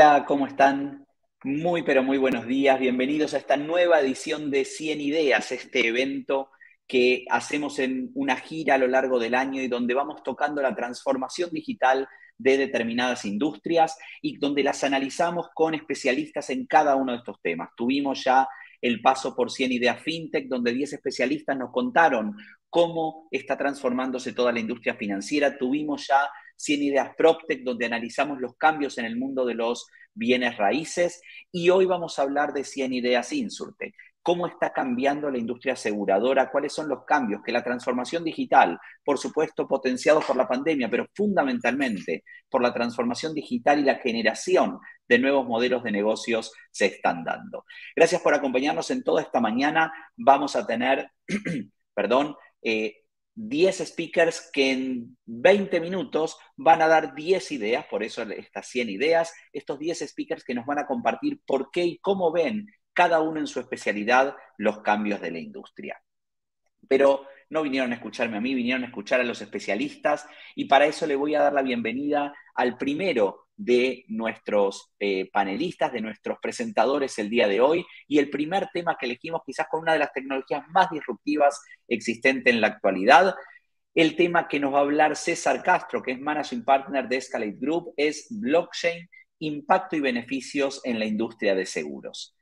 Hola, ¿cómo están? Muy, pero muy buenos días. Bienvenidos a esta nueva edición de 100 Ideas, este evento que hacemos en una gira a lo largo del año y donde vamos tocando la transformación digital de determinadas industrias y donde las analizamos con especialistas en cada uno de estos temas. Tuvimos ya el paso por 100 ideas fintech, donde 10 especialistas nos contaron cómo está transformándose toda la industria financiera. Tuvimos ya 100 Ideas PropTech, donde analizamos los cambios en el mundo de los bienes raíces. Y hoy vamos a hablar de 100 Ideas Insurtech. ¿Cómo está cambiando la industria aseguradora? ¿Cuáles son los cambios? Que la transformación digital, por supuesto, potenciado por la pandemia, pero fundamentalmente por la transformación digital y la generación de nuevos modelos de negocios se están dando. Gracias por acompañarnos en toda esta mañana. Vamos a tener, perdón, eh, 10 speakers que en 20 minutos van a dar 10 ideas, por eso estas 100 ideas, estos 10 speakers que nos van a compartir por qué y cómo ven cada uno en su especialidad los cambios de la industria. Pero no vinieron a escucharme a mí, vinieron a escuchar a los especialistas y para eso le voy a dar la bienvenida al primero de nuestros eh, panelistas, de nuestros presentadores el día de hoy y el primer tema que elegimos quizás con una de las tecnologías más disruptivas existente en la actualidad. El tema que nos va a hablar César Castro, que es Managing Partner de Escalate Group, es blockchain, impacto y beneficios en la industria de seguros.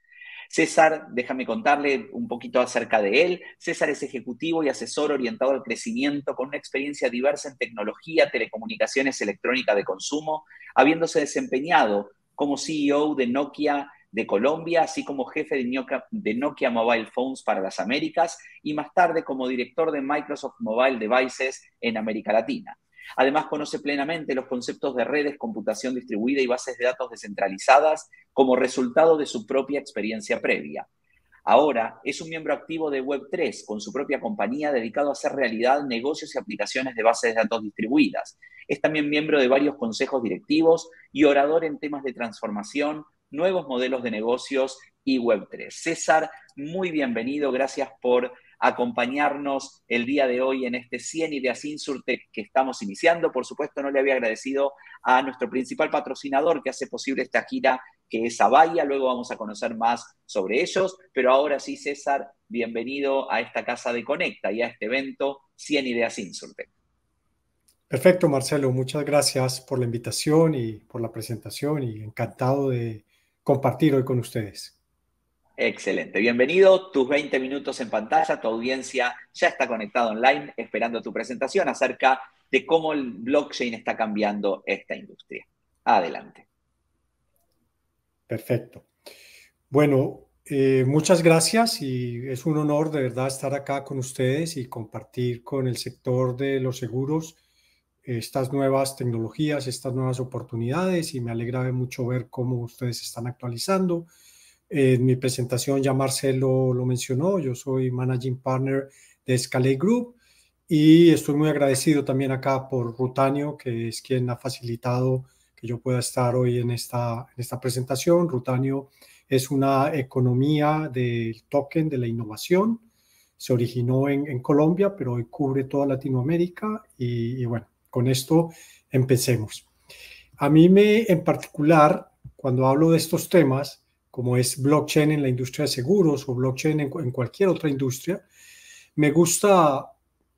César, déjame contarle un poquito acerca de él. César es ejecutivo y asesor orientado al crecimiento con una experiencia diversa en tecnología, telecomunicaciones, electrónica de consumo, habiéndose desempeñado como CEO de Nokia de Colombia, así como jefe de Nokia, de Nokia Mobile Phones para las Américas y más tarde como director de Microsoft Mobile Devices en América Latina. Además, conoce plenamente los conceptos de redes, computación distribuida y bases de datos descentralizadas como resultado de su propia experiencia previa. Ahora es un miembro activo de Web3 con su propia compañía dedicado a hacer realidad negocios y aplicaciones de bases de datos distribuidas. Es también miembro de varios consejos directivos y orador en temas de transformación, nuevos modelos de negocios y Web3. César, muy bienvenido. Gracias por acompañarnos el día de hoy en este 100 Ideas Insurtech que estamos iniciando. Por supuesto, no le había agradecido a nuestro principal patrocinador que hace posible esta gira, que es Avaya. Luego vamos a conocer más sobre ellos. Pero ahora sí, César, bienvenido a esta casa de Conecta y a este evento 100 Ideas Insurtech. Perfecto, Marcelo. Muchas gracias por la invitación y por la presentación y encantado de compartir hoy con ustedes. Excelente, bienvenido. Tus 20 minutos en pantalla, tu audiencia ya está conectada online esperando tu presentación acerca de cómo el blockchain está cambiando esta industria. Adelante. Perfecto. Bueno, eh, muchas gracias y es un honor de verdad estar acá con ustedes y compartir con el sector de los seguros eh, estas nuevas tecnologías, estas nuevas oportunidades y me alegra mucho ver cómo ustedes están actualizando en mi presentación ya Marcelo lo mencionó, yo soy Managing Partner de Scalate Group y estoy muy agradecido también acá por Rutanio, que es quien ha facilitado que yo pueda estar hoy en esta, en esta presentación. Rutanio es una economía del token de la innovación. Se originó en, Colombia, pero hoy cubre toda Latinoamérica. Y, y, bueno, con esto empecemos. A mí me, en particular, cuando hablo de estos temas, como es blockchain en la industria de seguros o blockchain en, cualquier otra industria, me gusta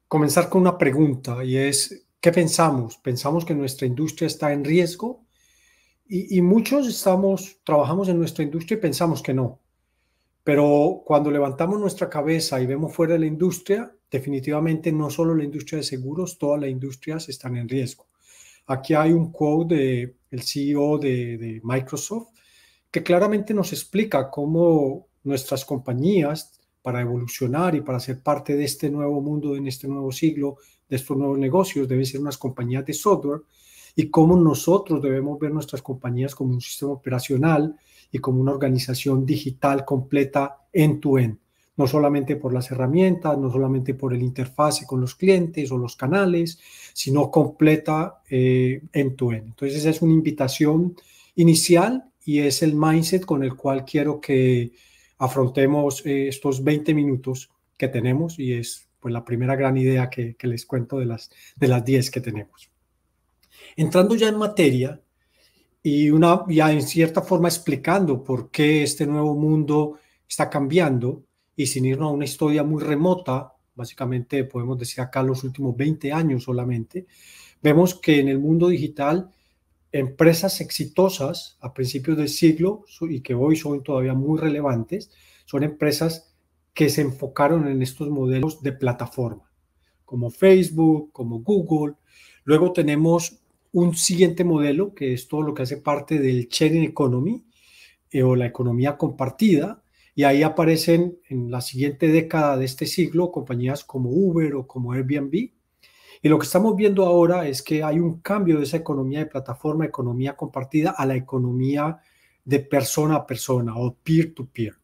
comenzar con una pregunta y es, ¿qué pensamos? ¿Pensamos que nuestra industria está en riesgo? Y, muchos estamos, trabajamos en nuestra industria y pensamos que no. Pero cuando levantamos nuestra cabeza y vemos fuera de la industria, definitivamente no solo la industria de seguros, todas las industrias están en riesgo. Aquí hay un quote del CEO de Microsoft que claramente nos explica cómo nuestras compañías, para evolucionar y para ser parte de este nuevo mundo, en este nuevo siglo, de estos nuevos negocios, deben ser unas compañías de software y cómo nosotros debemos ver nuestras compañías como un sistema operacional y como una organización digital completa en to end no solamente por las herramientas, no solamente por el interfase con los clientes o los canales, sino completa en eh, tu end to end. Entonces, esa es una invitación inicial y es el mindset con el cual quiero que afrontemos eh, estos 20 minutos que tenemos y es pues la primera gran idea que, les cuento de las, de las 10 que tenemos. Entrando ya en materia y una, ya en cierta forma explicando por qué este nuevo mundo está cambiando y sin irnos a una historia muy remota, básicamente podemos decir acá los últimos 20 años solamente, vemos que en el mundo digital empresas exitosas a principios del siglo y que hoy son todavía muy relevantes, son empresas que se enfocaron en estos modelos de plataforma, como Facebook, como Google. Luego tenemos un siguiente modelo que es todo lo que hace parte del sharing economy eh, o la economía compartida. Y ahí aparecen en la siguiente década de este siglo compañías como Uber o como Airbnb, y lo que estamos viendo ahora es que hay un cambio de esa economía de plataforma, economía compartida, a la economía de persona a persona o peer-to-peer.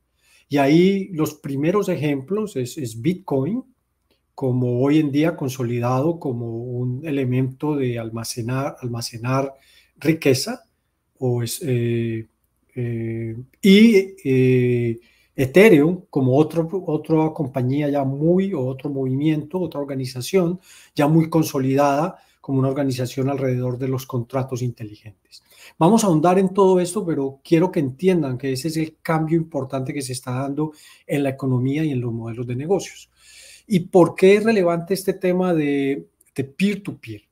Y ahí los primeros ejemplos es, Bitcoin, como hoy en día consolidado como un elemento de almacenar, almacenar riqueza, o es, eh, eh, y eh, Ethereum, como otra compañía ya muy, o otro movimiento, otra organización ya muy consolidada como una organización alrededor de los contratos inteligentes. Vamos a ahondar en todo esto, pero quiero que entiendan que ese es el cambio importante que se está dando en la economía y en los modelos de negocios. ¿Y por qué es relevante este tema de peer-to-peer?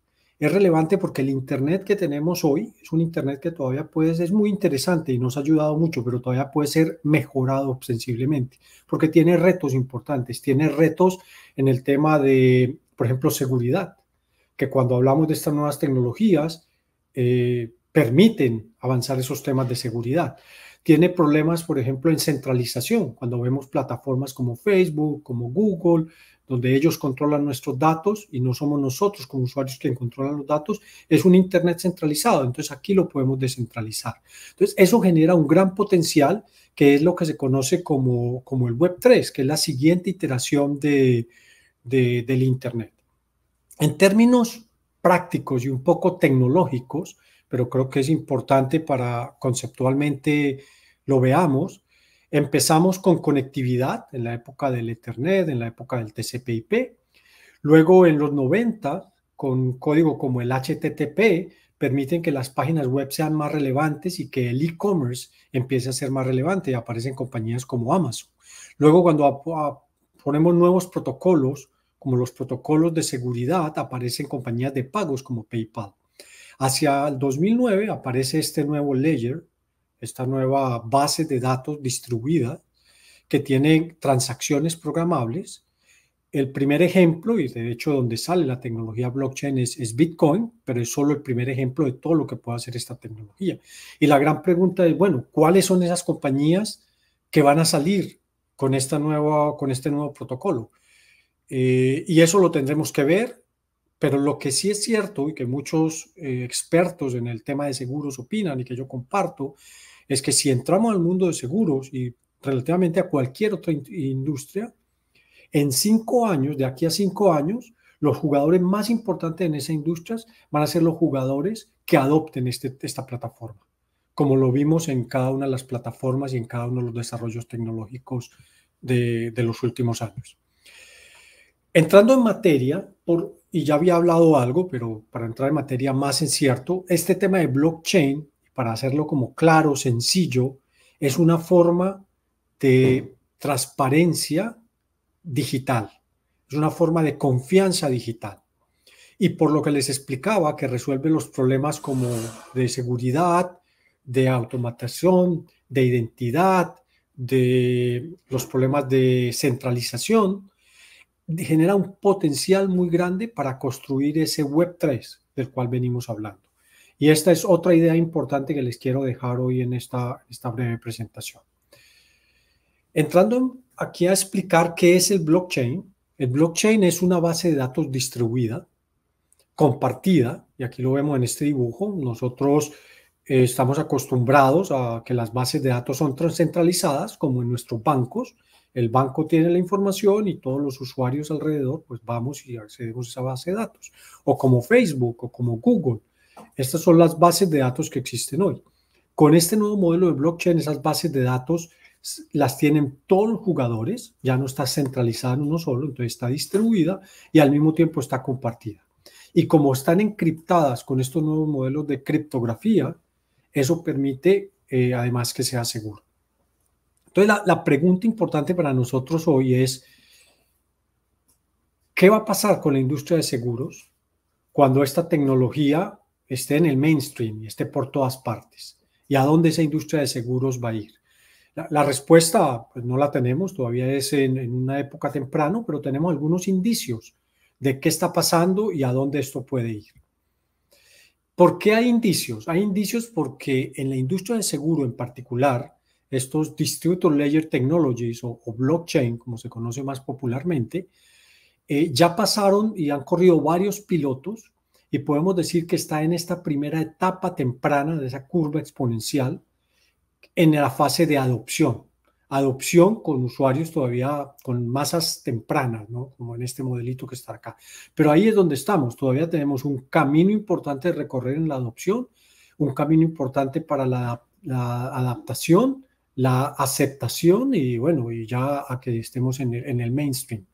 Es relevante porque el Internet que tenemos hoy es un Internet que todavía puede ser, es muy interesante y nos ha ayudado mucho, pero todavía puede ser mejorado sensiblemente, porque tiene retos importantes, tiene retos en el tema de, por ejemplo, seguridad, que cuando hablamos de estas nuevas tecnologías, eh, permiten avanzar esos temas de seguridad. Tiene problemas, por ejemplo, en centralización, cuando vemos plataformas como Facebook, como Google, donde ellos controlan nuestros datos y no somos nosotros como usuarios que controlan los datos, es un Internet centralizado. Entonces aquí lo podemos descentralizar. Entonces eso genera un gran potencial que es lo que se conoce como, el Web3, que es la siguiente iteración del Internet. En términos prácticos y un poco tecnológicos, pero creo que es importante para conceptualmente lo veamos. Empezamos con conectividad en la época del Ethernet, en la época del TCP/IP. Luego en los 90, con código como el HTTP, permiten que las páginas web sean más relevantes y que el e-commerce empiece a ser más relevante y aparecen compañías como Amazon. Luego cuando ponemos nuevos protocolos, como los protocolos de seguridad, aparecen compañías de pagos como PayPal. Hacia el 2009 aparece este nuevo layer, esta nueva base de datos distribuida que tiene transacciones programables. El primer ejemplo, y de hecho donde sale la tecnología blockchain es, Bitcoin, pero es solo el primer ejemplo de todo lo que puede hacer esta tecnología. Y la gran pregunta es, bueno, ¿cuáles son esas compañías que van a salir con, esta nueva, con este nuevo protocolo? Eh, y eso lo tendremos que ver. Pero lo que sí es cierto y que muchos eh, expertos en el tema de seguros opinan y que yo comparto, es que si entramos al mundo de seguros y relativamente a cualquier otra industria, en cinco años, de aquí a cinco años, los jugadores más importantes en esa industrias van a ser los jugadores que adopten este, esta plataforma, como lo vimos en cada una de las plataformas y en cada uno de los desarrollos tecnológicos de, de los últimos años. Entrando en materia, por, y ya había hablado algo, pero para entrar en materia más en cierto, este tema de blockchain, para hacerlo como claro, sencillo, es una forma de transparencia digital, es una forma de confianza digital. Y por lo que les explicaba, que resuelve los problemas como de seguridad, de automatización, de identidad, de los problemas de centralización, genera un potencial muy grande para construir ese Web3 del cual venimos hablando. Y esta es otra idea importante que les quiero dejar hoy en esta, breve presentación. Entrando aquí a explicar qué es el blockchain, el blockchain es una base de datos distribuida, compartida, y aquí lo vemos en este dibujo, nosotros eh, estamos acostumbrados a que las bases de datos son centralizadas, como en nuestros bancos, el banco tiene la información y todos los usuarios alrededor, pues vamos y accedemos a esa base de datos. O como Facebook o como Google. Estas son las bases de datos que existen hoy. Con este nuevo modelo de blockchain, esas bases de datos las tienen todos los jugadores, ya no está centralizada en uno solo, entonces está distribuida y al mismo tiempo está compartida. Y como están encriptadas con estos nuevos modelos de criptografía, eso permite eh, además que sea seguro. Entonces, la, pregunta importante para nosotros hoy es, ¿qué va a pasar con la industria de seguros cuando esta tecnología esté en el mainstream y esté por todas partes? ¿Y a dónde esa industria de seguros va a ir? La, respuesta pues, no la tenemos, todavía es en, en, una época temprano, pero tenemos algunos indicios de qué está pasando y a dónde esto puede ir. ¿Por qué hay indicios? Hay indicios porque en la industria de seguro en particular, estos Distributed Layer Technologies o, blockchain, como se conoce más popularmente, eh, ya pasaron y han corrido varios pilotos y podemos decir que está en esta primera etapa temprana de esa curva exponencial en la fase de adopción. Adopción con usuarios todavía con masas tempranas, ¿no? como en este modelito que está acá. Pero ahí es donde estamos. Todavía tenemos un camino importante de recorrer en la adopción, un camino importante para la, la adaptación la aceptación y bueno, y ya a que estemos en el, mainstream.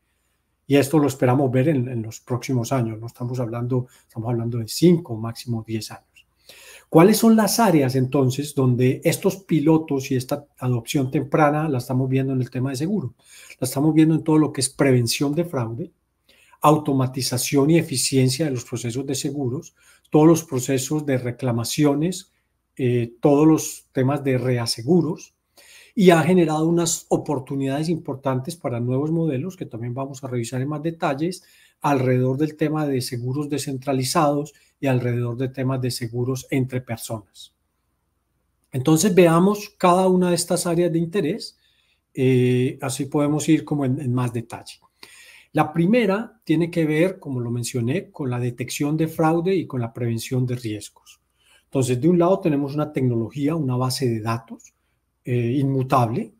Y esto lo esperamos ver en, los próximos años, no estamos hablando, estamos hablando de cinco, máximo diez años. ¿Cuáles son las áreas entonces donde estos pilotos y esta adopción temprana la estamos viendo en el tema de seguro? La estamos viendo en todo lo que es prevención de fraude, automatización y eficiencia de los procesos de seguros, todos los procesos de reclamaciones, eh, todos los temas de reaseguros, y ha generado unas oportunidades importantes para nuevos modelos que también vamos a revisar en más detalles alrededor del tema de seguros descentralizados y alrededor de temas de seguros entre personas. Entonces veamos cada una de estas áreas de interés, eh, así podemos ir como en, en más detalle. La primera tiene que ver, como lo mencioné, con la detección de fraude y con la prevención de riesgos. Entonces, de un lado tenemos una tecnología, una base de datos, eh, inmutable,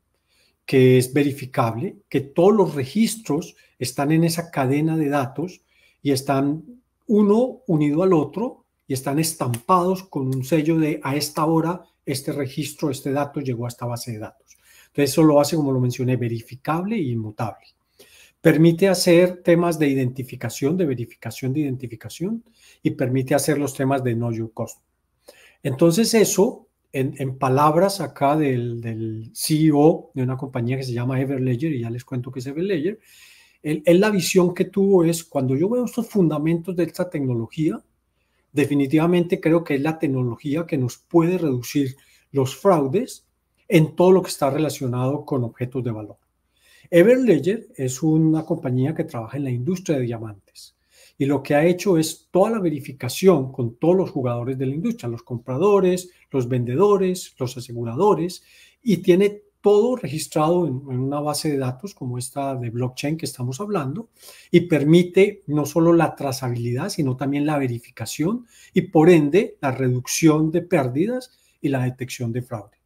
que es verificable, que todos los registros están en esa cadena de datos y están uno unido al otro y están estampados con un sello de a esta hora este registro, este dato llegó a esta base de datos. Entonces eso lo hace, como lo mencioné, verificable e inmutable. Permite hacer temas de identificación, de verificación de identificación y permite hacer los temas de no your cost. Entonces eso en, palabras acá del, CEO de una compañía que se llama Everledger, y ya les cuento que es Everledger, la visión que tuvo es, cuando yo veo estos fundamentos de esta tecnología, definitivamente creo que es la tecnología que nos puede reducir los fraudes en todo lo que está relacionado con objetos de valor. Everledger es una compañía que trabaja en la industria de diamantes y lo que ha hecho es toda la verificación con todos los jugadores de la industria, los compradores, los vendedores, los aseguradores, y tiene todo registrado en, una base de datos como esta de blockchain que estamos hablando y permite no solo la trazabilidad, sino también la verificación y por ende la reducción de pérdidas y la detección de fraude.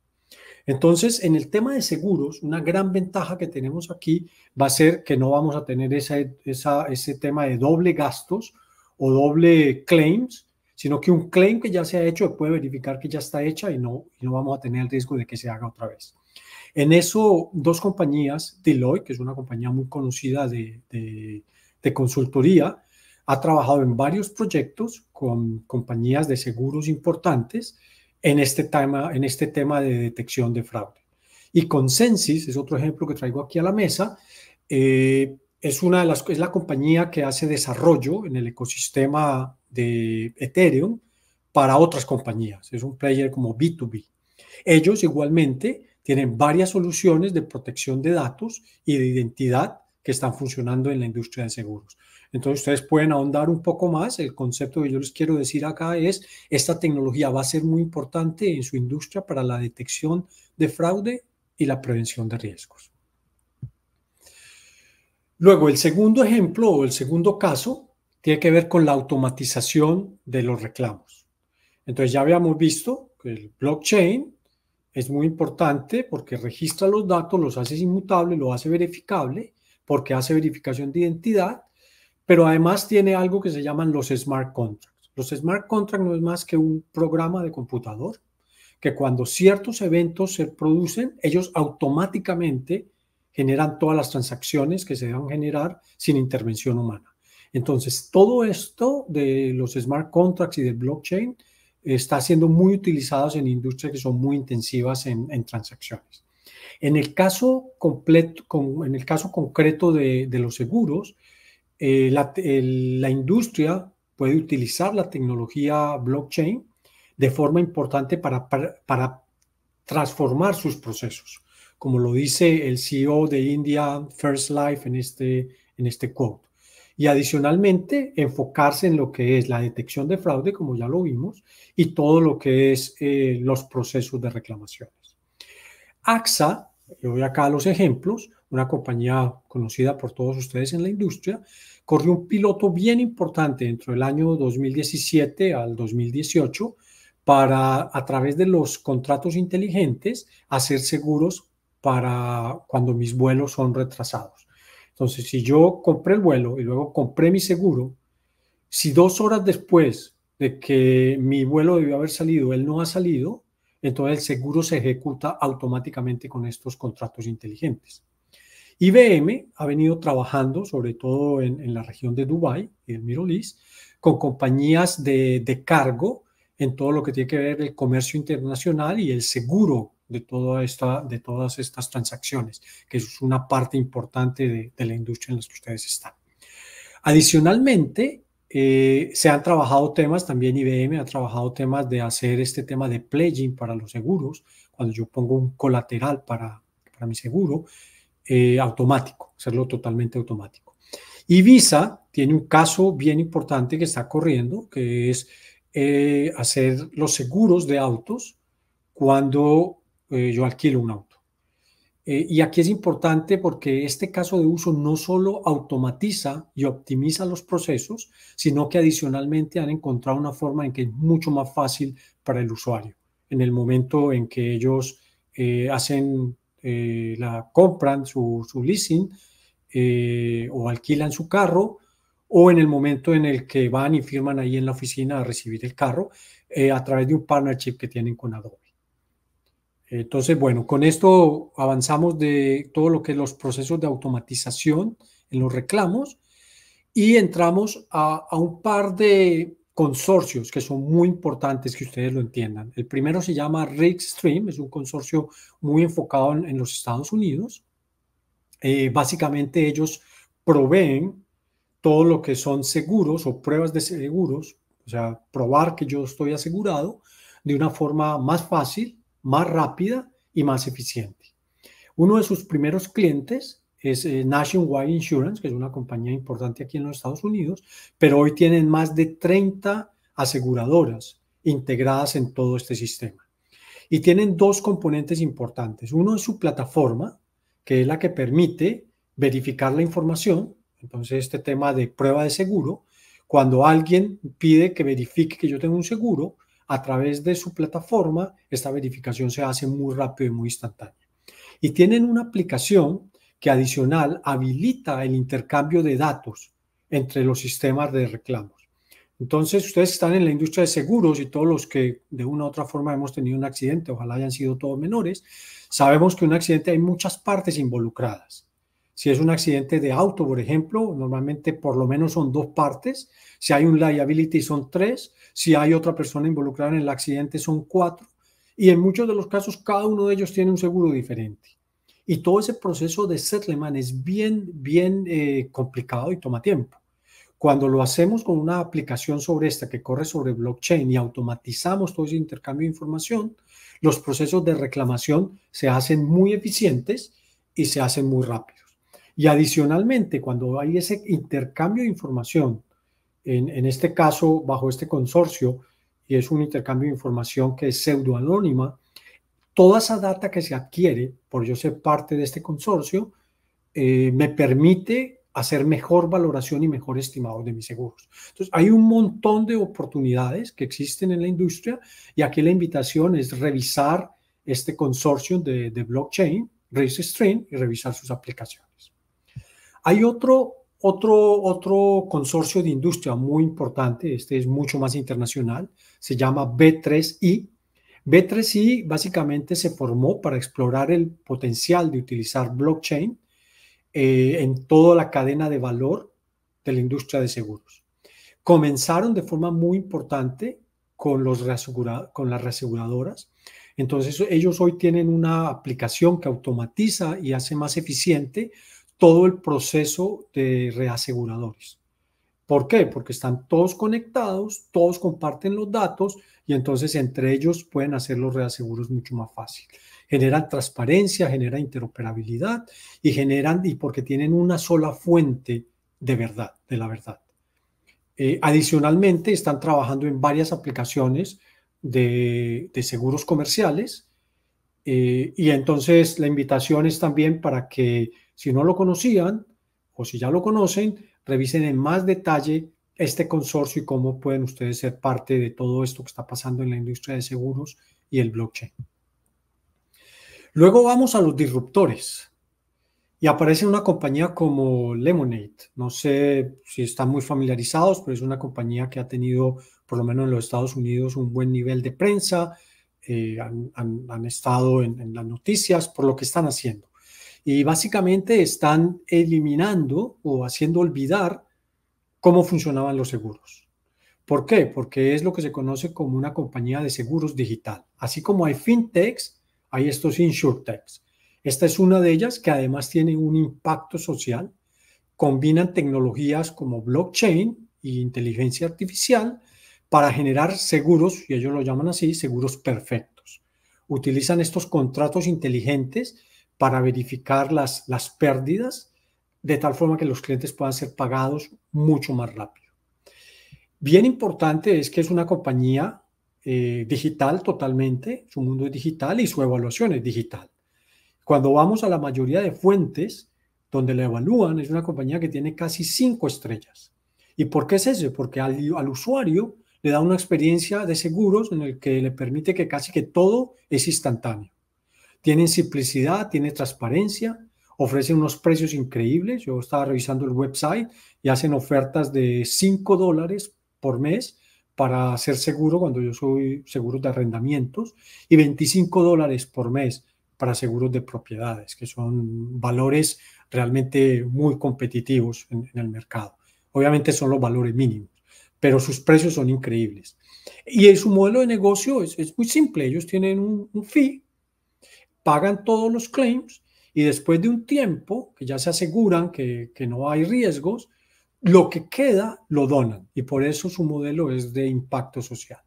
Entonces, en el tema de seguros, una gran ventaja que tenemos aquí va a ser que no vamos a tener ese tema de doble gastos o doble claims, sino que un claim que ya se ha hecho puede verificar que ya está hecha y no, no vamos a tener el riesgo de que se haga otra vez. En eso, dos compañías, Deloitte, que es una compañía muy conocida de consultoría, ha trabajado en varios proyectos con compañías de seguros importantes en este tema, en este tema de detección de fraude. Y consensus es otro ejemplo que traigo aquí a la mesa. Eh, es, una de las, es la compañía que hace desarrollo en el ecosistema de Ethereum para otras compañías. Es un player como B2B. Ellos igualmente tienen varias soluciones de protección de datos y de identidad que están funcionando en la industria de seguros. Entonces ustedes pueden ahondar un poco más. El concepto que yo les quiero decir acá es, esta tecnología va a ser muy importante en su industria para la detección de fraude y la prevención de riesgos. Luego, el segundo ejemplo o el segundo caso tiene que ver con la automatización de los reclamos. Entonces ya habíamos visto que el blockchain es muy importante porque registra los datos, los hace inmutable, lo hace verificable, porque hace verificación de identidad pero además tiene algo que se llaman los smart contracts. Los smart contracts no es más que un programa de computador que cuando ciertos eventos se producen, ellos automáticamente generan todas las transacciones que se deben generar sin intervención humana. Entonces, todo esto de los smart contracts y del blockchain está siendo muy utilizado en industrias que son muy intensivas en, transacciones. En el caso, en el caso concreto de los seguros, eh, la, industria puede utilizar la tecnología blockchain de forma importante para, transformar sus procesos, como lo dice el CEO de India First Life en este, en este quote. Y adicionalmente, enfocarse en lo que es la detección de fraude, como ya lo vimos, y todo lo que es eh, los procesos de reclamaciones. AXA, yo voy acá a los ejemplos, una compañía conocida por todos ustedes en la industria, corrió un piloto bien importante dentro del año 2017 al 2018 para, a través de los contratos inteligentes, hacer seguros para cuando mis vuelos son retrasados. Entonces, si yo compré el vuelo y luego compré mi seguro, si dos horas después de que mi vuelo debió haber salido, él no ha salido, entonces el seguro se ejecuta automáticamente con estos contratos inteligentes. IBM ha venido trabajando, sobre todo en, la región de Dubái, el Middle con compañías de, cargo en todo lo que tiene que ver el comercio internacional y el seguro de, toda esta, de todas estas transacciones, que es una parte importante de, la industria en la que ustedes están. Adicionalmente, eh, se han trabajado temas, también IBM ha trabajado temas de hacer este tema de pledging para los seguros, cuando yo pongo un colateral para, para mi seguro, eh, automático, hacerlo totalmente automático. Y Visa tiene un caso bien importante que está corriendo, que es eh, hacer los seguros de autos cuando eh, yo alquilo un auto. y aquí es importante porque este caso de uso no solo automatiza y optimiza los procesos, sino que adicionalmente han encontrado una forma en que es mucho más fácil para el usuario en el momento en que ellos hacen eh, la compran su, su leasing eh, o alquilan su carro o en el momento en el que van y firman ahí en la oficina a recibir el carro eh, a través de un partnership que tienen con Adobe. Entonces, bueno, con esto avanzamos de todo lo que es los procesos de automatización en los reclamos y entramos a un par de consorcios que son muy importantes que ustedes lo entiendan. El primero se llama Rigstream, es un consorcio muy enfocado en, los Estados Unidos. Eh, básicamente ellos proveen todo lo que son seguros o pruebas de seguros, o sea, probar que yo estoy asegurado de una forma más fácil, más rápida y más eficiente. Uno de sus primeros clientes es eh, Nationwide Insurance, que es una compañía importante aquí en los Estados Unidos, pero hoy tienen más de 30 aseguradoras integradas en todo este sistema. Y tienen dos componentes importantes. Uno es su plataforma, que es la que permite verificar la información. Entonces, este tema de prueba de seguro, cuando alguien pide que verifique que yo tengo un seguro, a través de su plataforma, esta verificación se hace muy rápido y muy instantánea. Y tienen una aplicación que adicional habilita el intercambio de datos entre los sistemas de reclamos. Entonces, ustedes están en la industria de seguros y todos los que de una u otra forma hemos tenido un accidente, ojalá hayan sido todos menores, sabemos que un accidente hay muchas partes involucradas. Si es un accidente de auto, por ejemplo, normalmente por lo menos son dos partes. Si hay un liability son tres. Si hay otra persona involucrada en el accidente son cuatro. Y en muchos de los casos cada uno de ellos tiene un seguro diferente. Y todo ese proceso de settlement es bien, bien eh, complicado y toma tiempo. Cuando lo hacemos con una aplicación sobre esta que corre sobre blockchain y automatizamos todo ese intercambio de información, los procesos de reclamación se hacen muy eficientes y se hacen muy rápidos. Y adicionalmente, cuando hay ese intercambio de información, en, en este caso bajo este consorcio, y es un intercambio de información que es pseudoanónima, toda esa data que se adquiere por yo ser parte de este consorcio eh, me permite hacer mejor valoración y mejor estimado de mis seguros. Entonces, hay un montón de oportunidades que existen en la industria y aquí la invitación es revisar este consorcio de, blockchain, blockchain, stream y revisar sus aplicaciones. Hay otro, otro, otro consorcio de industria muy importante, este es mucho más internacional, se llama B3I, B3I básicamente se formó para explorar el potencial de utilizar blockchain eh, en toda la cadena de valor de la industria de seguros. Comenzaron de forma muy importante con, los con las reaseguradoras. Entonces ellos hoy tienen una aplicación que automatiza y hace más eficiente todo el proceso de reaseguradores. ¿Por qué? Porque están todos conectados, todos comparten los datos, y entonces entre ellos pueden hacer los reaseguros mucho más fácil. Generan transparencia, generan interoperabilidad y generan, y porque tienen una sola fuente de verdad, de la verdad. Eh, adicionalmente, están trabajando en varias aplicaciones de, de seguros comerciales eh, y entonces la invitación es también para que si no lo conocían o si ya lo conocen, revisen en más detalle este consorcio y cómo pueden ustedes ser parte de todo esto que está pasando en la industria de seguros y el blockchain. Luego vamos a los disruptores y aparece una compañía como Lemonade. No sé si están muy familiarizados, pero es una compañía que ha tenido, por lo menos en los Estados Unidos, un buen nivel de prensa. Eh, han, estado en las noticias por lo que están haciendo. Y básicamente están eliminando o haciendo olvidar cómo funcionaban los seguros. ¿Por qué? Porque es lo que se conoce como una compañía de seguros digital. Así como hay fintechs, hay estos insurtechs. Esta es una de ellas que además tiene un impacto social. Combinan tecnologías como blockchain e inteligencia artificial para generar seguros, y ellos lo llaman así, seguros perfectos. Utilizan estos contratos inteligentes para verificar las, las pérdidas de tal forma que los clientes puedan ser pagados mucho más rápido. Bien importante es que es una compañía eh, digital totalmente, su mundo es digital y su evaluación es digital. Cuando vamos a la mayoría de fuentes donde la evalúan, es una compañía que tiene casi cinco estrellas. ¿Y por qué es eso? Porque al, usuario le da una experiencia de seguros en el que le permite que casi que todo es instantáneo. Tienen simplicidad, tiene transparencia, ofrecen unos precios increíbles. Yo estaba revisando el website y hacen ofertas de 5 dólares por mes para hacer seguro cuando yo soy seguro de arrendamientos y 25 dólares por mes para seguros de propiedades, que son valores realmente muy competitivos en, el mercado. Obviamente son los valores mínimos, pero sus precios son increíbles. Y su modelo de negocio es, es muy simple. Ellos tienen un, un fee, pagan todos los claims y después de un tiempo que ya se aseguran que, no hay riesgos, lo que queda lo donan y por eso su modelo es de impacto social.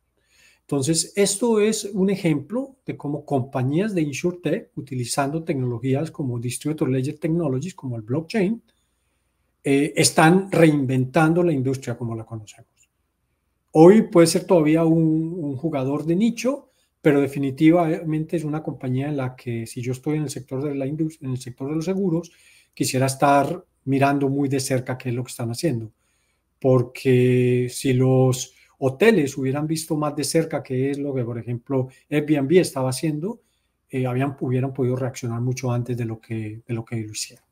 Entonces, esto es un ejemplo de cómo compañías de InsurTech, utilizando tecnologías como Distributed Ledger Technologies, como el blockchain, eh, están reinventando la industria como la conocemos. Hoy puede ser todavía un jugador de nicho, pero definitivamente es una compañía en la que si yo estoy en el sector de la industria, en el sector de los seguros, quisiera estar mirando muy de cerca qué es lo que están haciendo, porque si los hoteles hubieran visto más de cerca qué es lo que, por ejemplo, Airbnb estaba haciendo, eh, habían, hubieran podido reaccionar mucho antes de lo que, de lo que lo hicieron.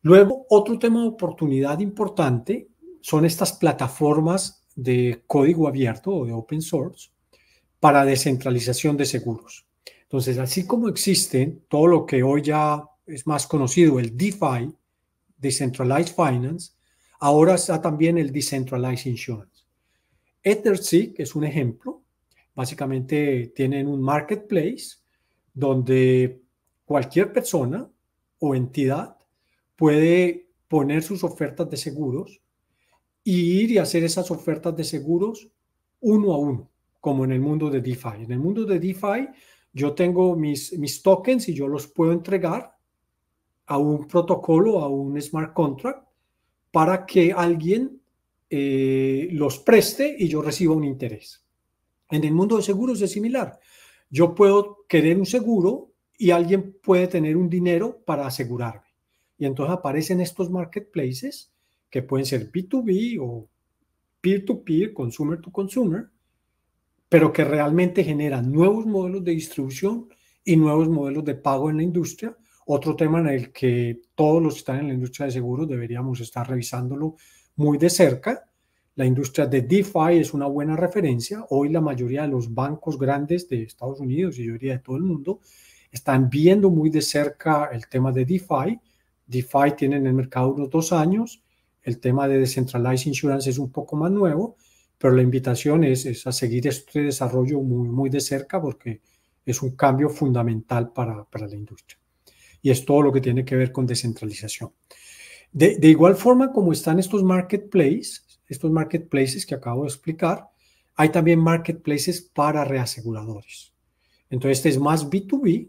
Luego, otro tema de oportunidad importante son estas plataformas de código abierto o de open source, para descentralización de seguros. Entonces, así como existen todo lo que hoy ya es más conocido, el DeFi, Decentralized Finance, ahora está también el Decentralized Insurance. EtherSeek es un ejemplo. Básicamente tienen un marketplace donde cualquier persona o entidad puede poner sus ofertas de seguros y ir y hacer esas ofertas de seguros uno a uno como en el mundo de DeFi. En el mundo de DeFi, yo tengo mis, mis tokens y yo los puedo entregar a un protocolo, a un smart contract, para que alguien eh, los preste y yo reciba un interés. En el mundo de seguros es similar. Yo puedo querer un seguro y alguien puede tener un dinero para asegurarme. Y entonces aparecen estos marketplaces que pueden ser B2B o peer to -peer, consumer to consumer, pero que realmente genera nuevos modelos de distribución y nuevos modelos de pago en la industria. Otro tema en el que todos los que están en la industria de seguros deberíamos estar revisándolo muy de cerca. La industria de DeFi es una buena referencia. Hoy la mayoría de los bancos grandes de Estados Unidos y yo diría de todo el mundo están viendo muy de cerca el tema de DeFi. DeFi tiene en el mercado unos dos años. El tema de Decentralized Insurance es un poco más nuevo pero la invitación es, a seguir este desarrollo muy, muy de cerca porque es un cambio fundamental para, la industria. Y es todo lo que tiene que ver con descentralización. De, de igual forma como están estos marketplaces, estos marketplaces que acabo de explicar, hay también marketplaces para reaseguradores. Entonces, este es más B2B,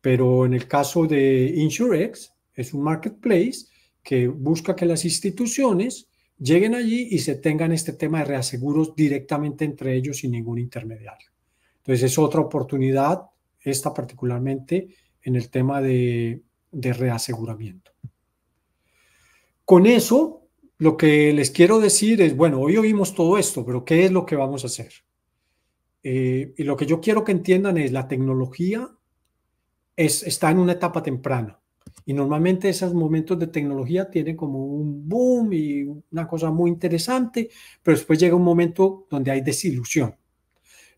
pero en el caso de Insurex, es un marketplace que busca que las instituciones lleguen allí y se tengan este tema de reaseguros directamente entre ellos sin ningún intermediario. Entonces es otra oportunidad, esta particularmente en el tema de, reaseguramiento. Con eso, lo que les quiero decir es, bueno, hoy oímos todo esto, pero ¿qué es lo que vamos a hacer? Eh, y lo que yo quiero que entiendan es la tecnología es, está en una etapa temprana. Y normalmente esos momentos de tecnología tienen como un boom y una cosa muy interesante, pero después llega un momento donde hay desilusión.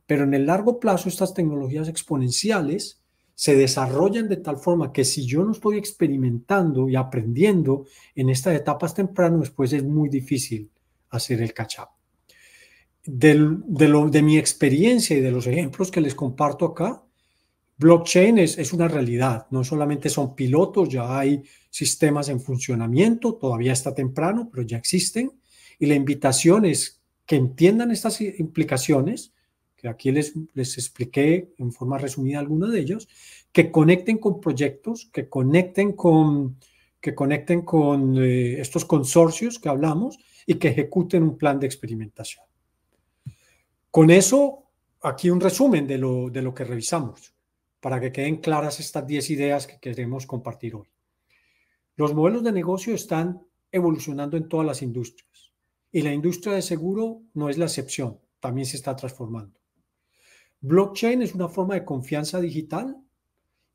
Pero en el largo plazo estas tecnologías exponenciales se desarrollan de tal forma que si yo no estoy experimentando y aprendiendo en estas etapas tempranas, después es muy difícil hacer el catch up. De, de, de mi experiencia y de los ejemplos que les comparto acá, blockchain es, es, una realidad, no solamente son pilotos, ya hay sistemas en funcionamiento, todavía está temprano, pero ya existen. Y la invitación es que entiendan estas implicaciones, que aquí les, les expliqué en forma resumida algunos de ellos, que conecten con proyectos, que conecten con, que conecten con eh, estos consorcios que hablamos y que ejecuten un plan de experimentación. Con eso, aquí un resumen de lo, de lo que revisamos para que queden claras estas 10 ideas que queremos compartir hoy. Los modelos de negocio están evolucionando en todas las industrias y la industria de seguro no es la excepción, también se está transformando. Blockchain es una forma de confianza digital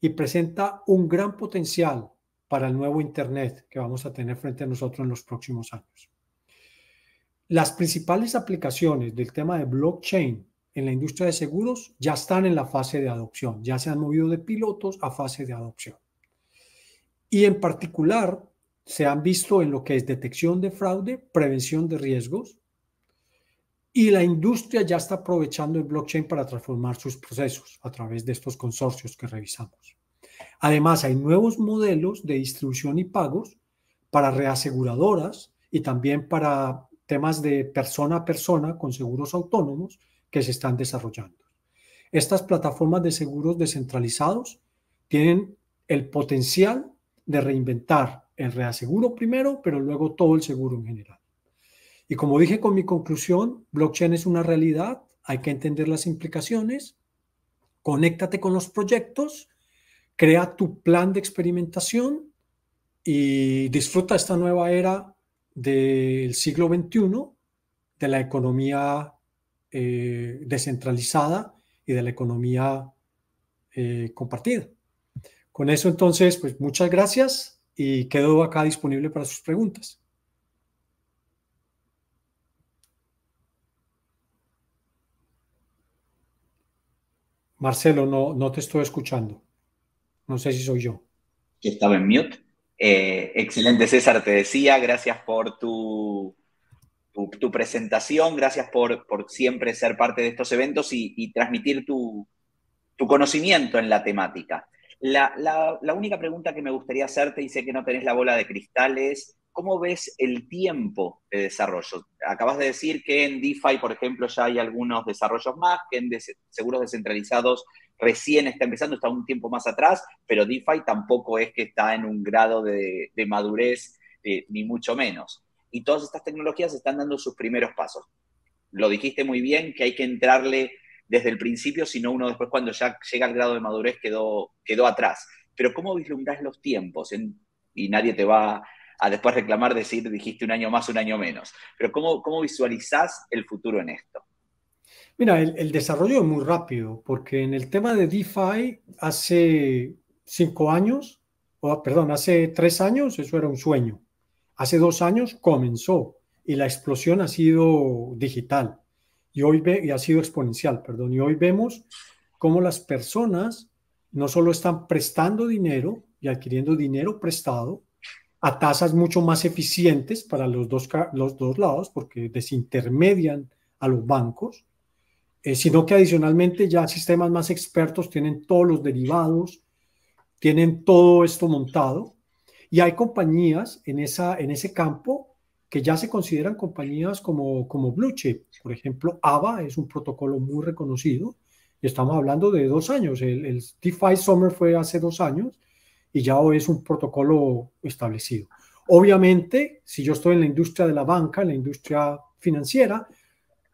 y presenta un gran potencial para el nuevo Internet que vamos a tener frente a nosotros en los próximos años. Las principales aplicaciones del tema de blockchain en la industria de seguros ya están en la fase de adopción, ya se han movido de pilotos a fase de adopción. Y en particular, se han visto en lo que es detección de fraude, prevención de riesgos, y la industria ya está aprovechando el blockchain para transformar sus procesos a través de estos consorcios que revisamos. Además, hay nuevos modelos de distribución y pagos para reaseguradoras y también para temas de persona a persona con seguros autónomos, que se están desarrollando. Estas plataformas de seguros descentralizados tienen el potencial de reinventar el reaseguro primero, pero luego todo el seguro en general. Y como dije con mi conclusión, blockchain es una realidad, hay que entender las implicaciones, conéctate con los proyectos, crea tu plan de experimentación y disfruta esta nueva era del siglo XXI, de la economía eh, descentralizada y de la economía eh, compartida. Con eso entonces, pues muchas gracias y quedo acá disponible para sus preguntas. Marcelo, no, no te estoy escuchando. No sé si soy yo. Que estaba en mute. Eh, excelente, César, te decía, gracias por tu tu, presentación, gracias por, siempre ser parte de estos eventos y, transmitir tu, conocimiento en la temática. La, única pregunta que me gustaría hacerte, y sé que no tenés la bola de cristales es ¿cómo ves el tiempo de desarrollo? Acabas de decir que en DeFi, por ejemplo, ya hay algunos desarrollos más, que en seguros descentralizados recién está empezando, está un tiempo más atrás, pero DeFi tampoco es que está en un grado de, madurez, eh, ni mucho menos y todas estas tecnologías están dando sus primeros pasos. Lo dijiste muy bien, que hay que entrarle desde el principio, sino uno después cuando ya llega al grado de madurez quedó, quedó atrás. Pero ¿cómo vislumbras los tiempos? y nadie te va a después reclamar, decir, dijiste un año más, un año menos. Pero ¿cómo, cómo visualizás el futuro en esto? Mira, el, desarrollo es muy rápido, porque en el tema de DeFi, hace cinco años, o perdón, hace tres años, eso era un sueño. Hace dos años comenzó y la explosión ha sido digital y hoy ha sido exponencial, perdón, y hoy vemos cómo las personas no solo están prestando dinero y adquiriendo dinero prestado a tasas mucho más eficientes para los dos, los dos lados, porque desintermedian a los bancos, eh, sino que adicionalmente ya sistemas más expertos tienen todos los derivados, tienen todo esto montado y hay compañías en, esa, en ese campo que ya se consideran compañías como, como Blue Chip. Por ejemplo, AVA es un protocolo muy reconocido y estamos hablando de dos años. El, DeFi Summer fue hace dos años y ya es un protocolo establecido. Obviamente, si yo estoy en la industria de la banca, en la industria financiera,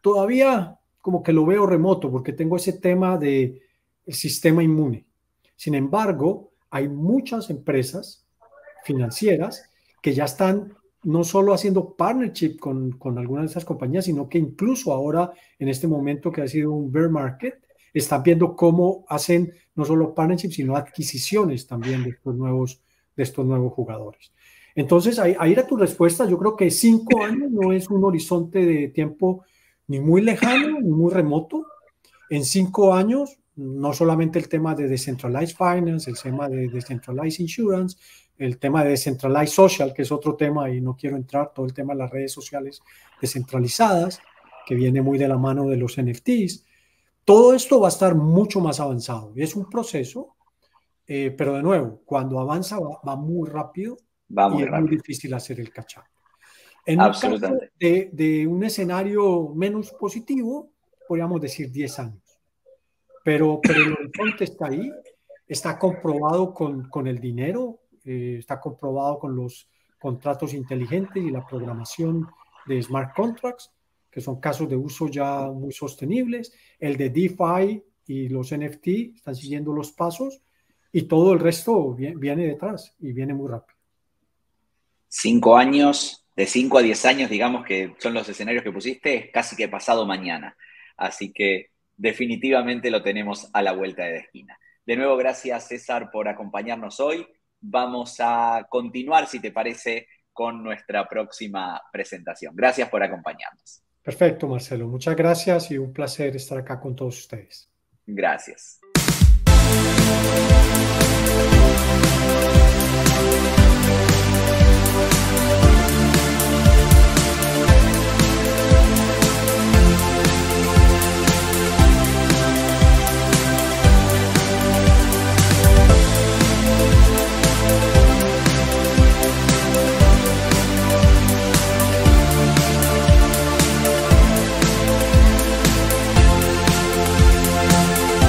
todavía como que lo veo remoto porque tengo ese tema del sistema inmune. Sin embargo, hay muchas empresas financieras que ya están no solo haciendo partnership con, con algunas de esas compañías, sino que incluso ahora, en este momento que ha sido un bear market, están viendo cómo hacen no solo partnership, sino adquisiciones también de estos nuevos, de estos nuevos jugadores. Entonces, a ir a tu respuesta. Yo creo que cinco años no es un horizonte de tiempo ni muy lejano ni muy remoto. En cinco años, no solamente el tema de decentralized finance, el tema de decentralized insurance, el tema de Decentralized Social, que es otro tema y no quiero entrar, todo el tema de las redes sociales descentralizadas, que viene muy de la mano de los NFTs. Todo esto va a estar mucho más avanzado. Es un proceso, eh, pero de nuevo, cuando avanza va, muy rápido va muy y es muy difícil hacer el cacharro En un de, un escenario menos positivo, podríamos decir 10 años. Pero, pero el horizonte está ahí, está comprobado con, con el dinero, eh, está comprobado con los contratos inteligentes y la programación de smart contracts, que son casos de uso ya muy sostenibles. El de DeFi y los NFT están siguiendo los pasos y todo el resto viene, detrás y viene muy rápido. Cinco años, de cinco a diez años, digamos que son los escenarios que pusiste, casi que pasado mañana. Así que definitivamente lo tenemos a la vuelta de la esquina. De nuevo, gracias César por acompañarnos hoy vamos a continuar, si te parece, con nuestra próxima presentación. Gracias por acompañarnos. Perfecto, Marcelo. Muchas gracias y un placer estar acá con todos ustedes. Gracias.